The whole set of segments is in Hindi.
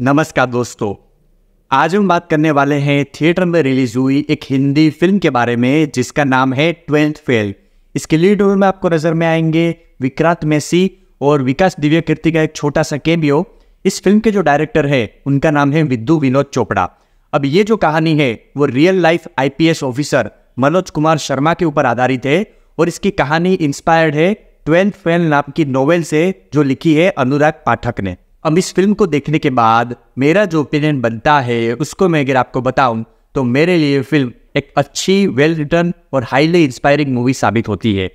नमस्कार दोस्तों आज हम बात करने वाले हैं थिएटर में रिलीज हुई एक हिंदी फिल्म के बारे में जिसका नाम है ट्वेल्थ फेल इसके लीड रोल में आपको नजर में आएंगे विक्रांत मेसी और विकास दिव्य कीर्ति का एक छोटा सा केबियो इस फिल्म के जो डायरेक्टर है उनका नाम है विद्यु विनोद चोपड़ा अब ये जो कहानी है वो real life IPS officer Manoj Kumar Sharma के ऊपर आधारित है और इसकी कहानी इंस्पायर्ड है ट्वेल्थ फेल नाम की नोवेल से जो लिखी है अनुराग पाठक ने अब इस फिल्म को देखने के बाद मेरा जो ओपिनियन बनता है उसको मैं अगर आपको बताऊं तो मेरे लिए फिल्म एक अच्छी वेल रिटर्न और हाईली इंस्पायरिंग मूवी साबित होती है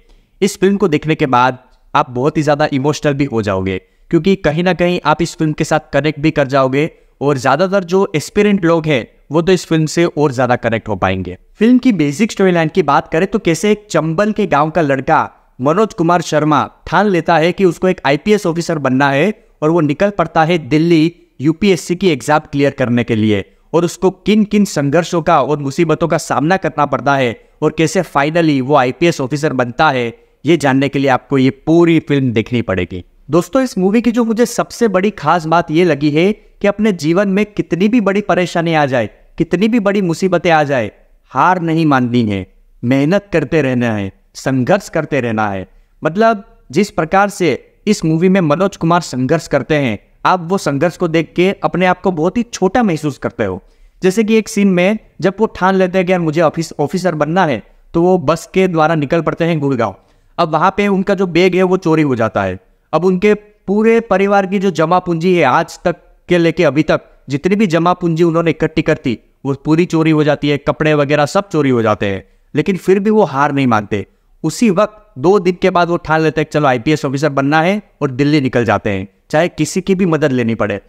इस फिल्म को देखने के बाद आप बहुत ही ज़्यादा इमोशनल भी हो जाओगे क्योंकि कहीं ना कहीं आप इस फिल्म के साथ कनेक्ट भी कर जाओगे और ज़्यादातर जो एक्सपीरियंट लोग हैं वो तो इस फिल्म से और ज़्यादा कनेक्ट हो पाएंगे फिल्म की बेसिक स्टोरी लाइन की बात करें तो कैसे एक चंबल के गाँव का लड़का मनोज कुमार शर्मा ठान लेता है कि उसको एक आईपीएस ऑफिसर बनना है और वो निकल पड़ता है दिल्ली यूपीएससी की एग्ज़ाम क्लियर करने के लिए और उसको किन किन संघर्षों का और मुसीबतों का सामना करना पड़ता है और कैसे फाइनली वो आईपीएस ऑफिसर बनता है ये जानने के लिए आपको ये पूरी फिल्म देखनी पड़ेगी दोस्तों इस मूवी की जो मुझे सबसे बड़ी खास बात ये लगी है कि अपने जीवन में कितनी भी बड़ी परेशानी आ जाए कितनी भी बड़ी मुसीबतें आ जाए हार नहीं माननी है मेहनत करते रहना है संघर्ष करते रहना है मतलब जिस प्रकार से इस मूवी में मनोज कुमार संघर्ष करते हैं आप वो संघर्ष को देख के अपने आप को बहुत ही छोटा महसूस करते हो जैसे कि एक सीन में जब वो ठान लेते हैं कि यार मुझे ऑफिस ऑफिसर बनना है तो वो बस के द्वारा निकल पड़ते हैं गुड़गांव अब वहाँ पे उनका जो बैग है वो चोरी हो जाता है अब उनके पूरे परिवार की जो जमा पूंजी है आज तक के लेके अभी तक जितनी भी जमा पूंजी उन्होंने इकट्ठी करती वो पूरी चोरी हो जाती है कपड़े वगैरह सब चोरी हो जाते हैं लेकिन फिर भी वो हार नहीं मानते उसी वक्त दो दिन के बाद वो ठान लेते हैं चलो आईपीएस ऑफिसर बनना है और दिल्ली निकल जाते हैं चाहे किसी की भी मदद लेनी पड़े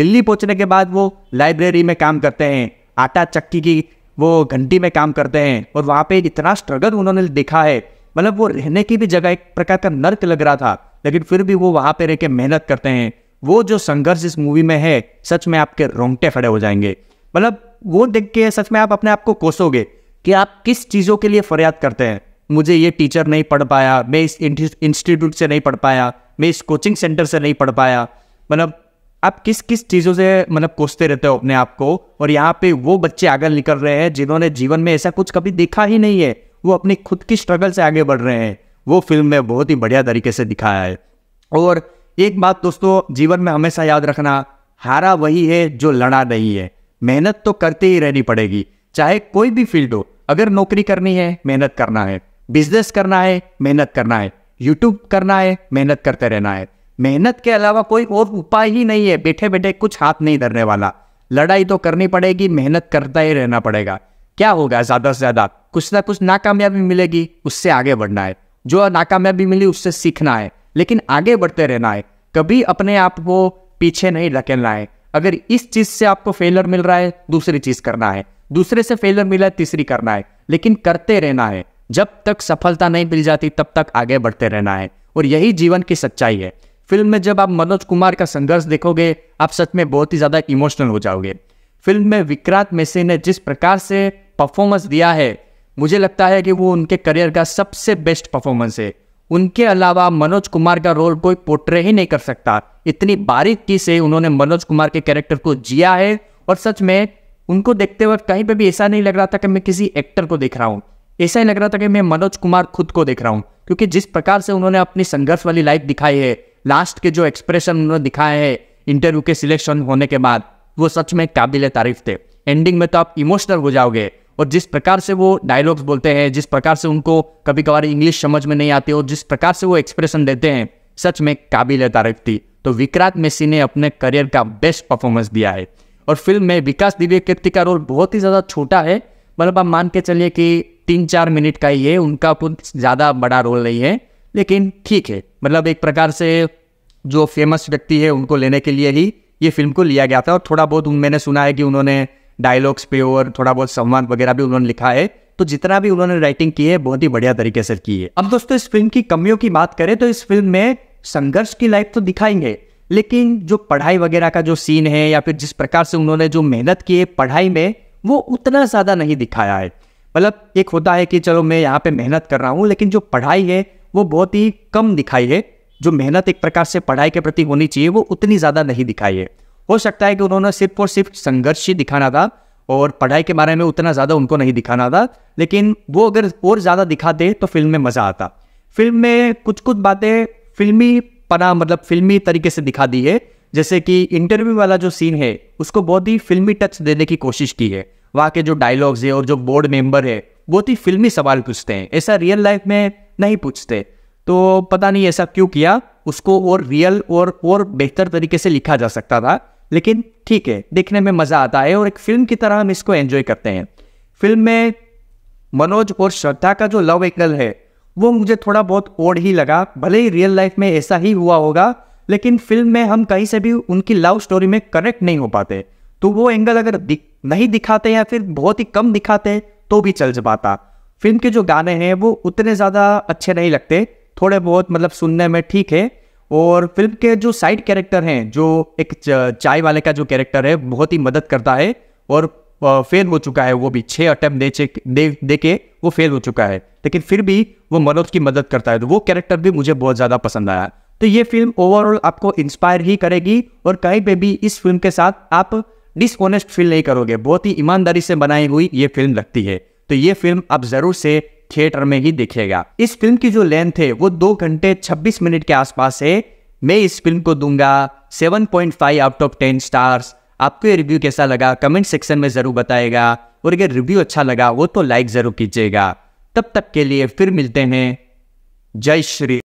दिल्ली पहुंचने के बाद वो लाइब्रेरी में काम करते हैं आटा चक्की की वो घंटी में काम करते हैं और वहाँ पे इतना स्ट्रगल उन्होंने देखा है मतलब वो रहने की भी जगह एक प्रकार का नर्क लग रहा था लेकिन फिर भी वो वहाँ पे रह के मेहनत करते हैं वो जो संघर्ष इस मूवी में है सच में आपके रोंगटे खड़े हो जाएंगे मतलब वो देख के सच में आप अपने आप को कोसोगे कि आप किस चीज़ों के लिए फरियाद करते हैं मुझे ये टीचर नहीं पढ़ पाया मैं इस इंस्टीट्यूट से नहीं पढ़ पाया मैं इस कोचिंग सेंटर से नहीं पढ़ पाया मतलब आप किस किस चीज़ों से मतलब कोसते रहते हो अपने आप को और यहाँ पे वो बच्चे आगे निकल रहे हैं जिन्होंने जीवन में ऐसा कुछ कभी देखा ही नहीं है वो अपनी खुद की स्ट्रगल से आगे बढ़ रहे हैं वो फिल्म में बहुत ही बढ़िया तरीके से दिखाया है और एक बात दोस्तों जीवन में हमेशा याद रखना हारा वही है जो लड़ा नहीं है मेहनत तो करते ही रहनी पड़ेगी चाहे कोई भी फील्ड हो अगर नौकरी करनी है मेहनत करना है बिजनेस करना है मेहनत करना है यूट्यूब करना है मेहनत करते रहना है मेहनत के अलावा कोई और उपाय ही नहीं है बैठे बैठे कुछ हाथ नहीं धरने वाला लड़ाई तो करनी पड़ेगी मेहनत करता ही रहना पड़ेगा क्या होगा ज़्यादा से ज़्यादा कुछ ना कुछ नाकामयाबी मिलेगी उससे आगे बढ़ना है जो नाकामयाबी मिली उससे सीखना है लेकिन आगे बढ़ते रहना है कभी अपने आप को पीछे नहीं ढकेलना है अगर इस चीज़ से आपको फेलर मिल रहा है दूसरी चीज़ करना है दूसरे से फेलर मिला है तीसरी करना है लेकिन करते रहना है जब तक सफलता नहीं मिल जाती तब तक आगे बढ़ते रहना है और यही जीवन की सच्चाई है फिल्म में जब आप मनोज कुमार का संघर्ष देखोगे आप सच में बहुत ही ज़्यादा इमोशनल हो जाओगे फिल्म में विक्रांत मेसी ने जिस प्रकार से परफॉर्मेंस दिया है मुझे लगता है कि वो उनके करियर का सबसे बेस्ट परफॉर्मेंस है उनके अलावा मनोज कुमार का रोल कोई पोट्रे ही नहीं कर सकता इतनी बारीकी से उन्होंने मनोज कुमार के कैरेक्टर को जिया है और सच में उनको देखते वक्त कहीं पर भी ऐसा नहीं लग रहा था कि मैं किसी एक्टर को देख रहा हूँ ऐसा ही लग रहा था कि मैं मनोज कुमार खुद को देख रहा हूँ क्योंकि जिस प्रकार से उन्होंने अपनी संघर्ष वाली लाइफ दिखाई है लास्ट के जो एक्सप्रेशन उन्होंने दिखाए हैं इंटरव्यू के सिलेक्शन होने के बाद वो सच में काबिल तारीफ थे एंडिंग में तो आप इमोशनल हो जाओगे और जिस प्रकार से वो डायलॉग्स बोलते हैं जिस प्रकार से उनको कभी कभार इंग्लिश समझ में नहीं आती और जिस प्रकार से वो एक्सप्रेशन देते हैं सच में काबिल तारीफ थी तो विक्रांत मेसी ने अपने करियर का बेस्ट परफॉर्मेंस दिया है और फिल्म में विकास दिव्य कीर्ति का रोल बहुत ही ज़्यादा छोटा है मतलब आप मान के चलिए कि तीन चार मिनट का ही है उनका कुछ ज़्यादा बड़ा रोल नहीं है लेकिन ठीक है मतलब एक प्रकार से जो फेमस व्यक्ति है उनको लेने के लिए ही ये फिल्म को लिया गया था और थोड़ा बहुत मैंने सुना है कि उन्होंने डायलॉग्स पे और थोड़ा बहुत संवाद वगैरह भी उन्होंने लिखा है तो जितना भी उन्होंने राइटिंग की है बहुत ही बढ़िया तरीके से की है अब दोस्तों इस फिल्म की कमियों की बात करें तो इस फिल्म में संघर्ष की लाइफ तो दिखाएंगे लेकिन जो पढ़ाई वगैरह का जो सीन है या फिर जिस प्रकार से उन्होंने जो मेहनत की है पढ़ाई में वो उतना ज़्यादा नहीं दिखाया है मतलब एक होता है कि चलो मैं यहाँ पे मेहनत कर रहा हूँ लेकिन जो पढ़ाई है वो बहुत ही कम दिखाई है जो मेहनत एक प्रकार से पढ़ाई के प्रति होनी चाहिए वो उतनी ज़्यादा नहीं दिखाई है हो सकता है कि उन्होंने सिर्फ और सिर्फ संघर्ष ही दिखाना था और पढ़ाई के बारे में उतना ज़्यादा उनको नहीं दिखाना था लेकिन वो अगर और ज़्यादा दिखाते तो फिल्म में मज़ा आता फिल्म में कुछ कुछ बातें फिल्मी पना मतलब फिल्मी तरीके से दिखा दी है जैसे कि इंटरव्यू वाला जो सीन है उसको बहुत ही फिल्मी टच देने की कोशिश की है वहाँ के जो डायलॉग्स है और जो बोर्ड मेंबर है बहुत ही फिल्मी सवाल पूछते हैं ऐसा रियल लाइफ में नहीं पूछते तो पता नहीं ऐसा क्यों किया उसको और रियल और और बेहतर तरीके से लिखा जा सकता था लेकिन ठीक है देखने में मज़ा आता है और एक फिल्म की तरह हम इसको एंजॉय करते हैं फिल्म में मनोज और श्रद्धा का जो लव एंगल है वो मुझे थोड़ा बहुत ओड ही लगा भले ही रियल लाइफ में ऐसा ही हुआ होगा लेकिन फिल्म में हम कहीं से भी उनकी लव स्टोरी में कनेक्ट नहीं हो पाते तो वो एंगल अगर दिख नहीं दिखाते या फिर बहुत ही कम दिखाते हैं तो भी चल जाता फिल्म के जो गाने हैं वो उतने ज़्यादा अच्छे नहीं लगते थोड़े बहुत मतलब सुनने में ठीक है और फिल्म के जो साइड कैरेक्टर हैं जो एक चाय वाले का जो कैरेक्टर है बहुत ही मदद करता है और फेल हो चुका है वो भी छः अटैम्प्ट दे, दे दे के वो फेल हो चुका है लेकिन फिर भी वो मनोज की मदद करता है तो वो कैरेक्टर भी मुझे बहुत ज़्यादा पसंद आया तो ये फिल्म ओवरऑल आपको इंस्पायर ही करेगी और कहीं पे भी इस फिल्म के साथ आप डिसऑनेस्ट फील नहीं करोगे बहुत ही ईमानदारी से बनाई हुई ये फिल्म लगती है तो ये फिल्म आप जरूर से थिएटर में ही देखेगा इस फिल्म की जो लेंथ है वो दो घंटे छब्बीस मिनट के आसपास है मैं इस फिल्म को दूंगा 7.5 आउट ऑफ टेन स्टार्स आपको ये रिव्यू कैसा लगा कमेंट सेक्शन में जरूर बताएगा और अगर रिव्यू अच्छा लगा वो तो लाइक जरूर कीजिएगा तब तक के लिए फिर मिलते हैं जय श्री